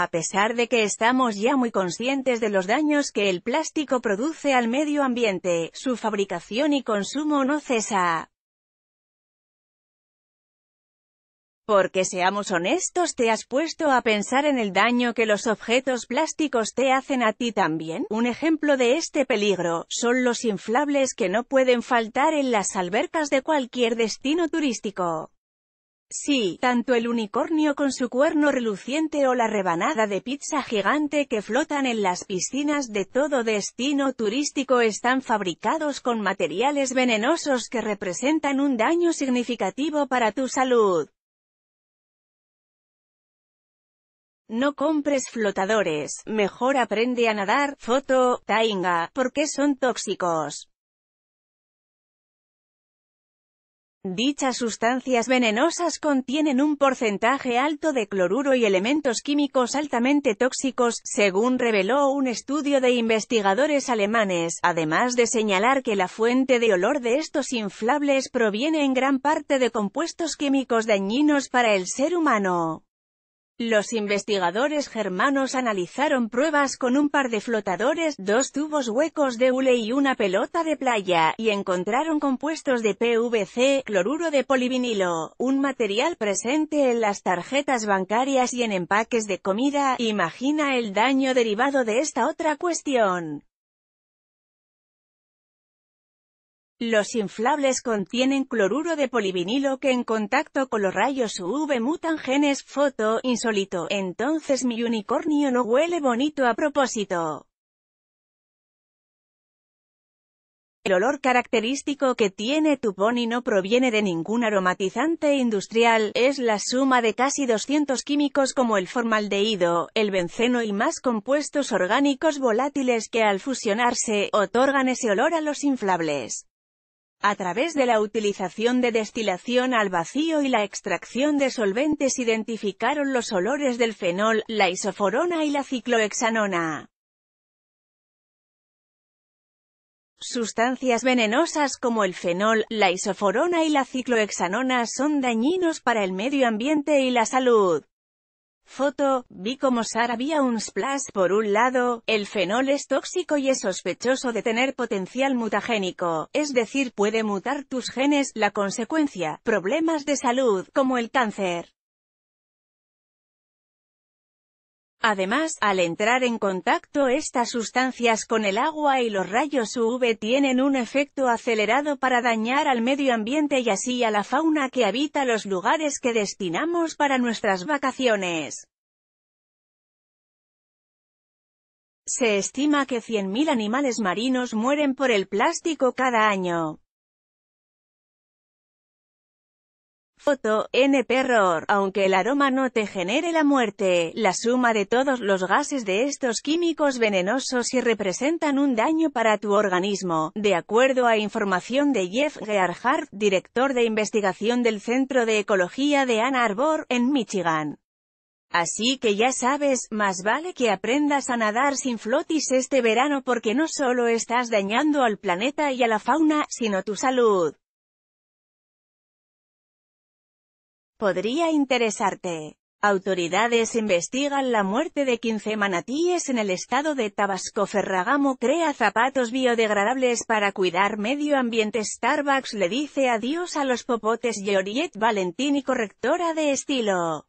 A pesar de que estamos ya muy conscientes de los daños que el plástico produce al medio ambiente, su fabricación y consumo no cesa. Porque seamos honestos, ¿te has puesto a pensar en el daño que los objetos plásticos te hacen a ti también? Un ejemplo de este peligro, son los inflables que no pueden faltar en las albercas de cualquier destino turístico. Sí, tanto el unicornio con su cuerno reluciente o la rebanada de pizza gigante que flotan en las piscinas de todo destino turístico están fabricados con materiales venenosos que representan un daño significativo para tu salud. No compres flotadores, mejor aprende a nadar, foto, tainga, porque son tóxicos. Dichas sustancias venenosas contienen un porcentaje alto de cloruro y elementos químicos altamente tóxicos, según reveló un estudio de investigadores alemanes, además de señalar que la fuente de olor de estos inflables proviene en gran parte de compuestos químicos dañinos para el ser humano. Los investigadores germanos analizaron pruebas con un par de flotadores, dos tubos huecos de hule y una pelota de playa, y encontraron compuestos de PVC, cloruro de polivinilo, un material presente en las tarjetas bancarias y en empaques de comida. Imagina el daño derivado de esta otra cuestión. Los inflables contienen cloruro de polivinilo que en contacto con los rayos UV mutan genes, foto, insólito, entonces mi unicornio no huele bonito a propósito. El olor característico que tiene tu pony no proviene de ningún aromatizante industrial, es la suma de casi 200 químicos como el formaldehído, el benceno y más compuestos orgánicos volátiles que al fusionarse, otorgan ese olor a los inflables a través de la utilización de destilación al vacío y la extracción de solventes identificaron los olores del fenol, la isoforona y la ciclohexanona. Sustancias venenosas como el fenol, la isoforona y la ciclohexanona son dañinos para el medio ambiente y la salud. Foto, vi como Sara había un splash por un lado, el fenol es tóxico y es sospechoso de tener potencial mutagénico, es decir puede mutar tus genes, la consecuencia, problemas de salud, como el cáncer. Además, al entrar en contacto estas sustancias con el agua y los rayos UV tienen un efecto acelerado para dañar al medio ambiente y así a la fauna que habita los lugares que destinamos para nuestras vacaciones. Se estima que 100.000 animales marinos mueren por el plástico cada año. Foto, N-perror, aunque el aroma no te genere la muerte, la suma de todos los gases de estos químicos venenosos y representan un daño para tu organismo, de acuerdo a información de Jeff Gerhardt, director de investigación del Centro de Ecología de Ann Arbor, en Michigan. Así que ya sabes, más vale que aprendas a nadar sin flotis este verano porque no solo estás dañando al planeta y a la fauna, sino tu salud. Podría interesarte. Autoridades investigan la muerte de 15 manatíes en el estado de Tabasco Ferragamo crea zapatos biodegradables para cuidar medio ambiente Starbucks le dice adiós a los popotes Valentín Valentini correctora de estilo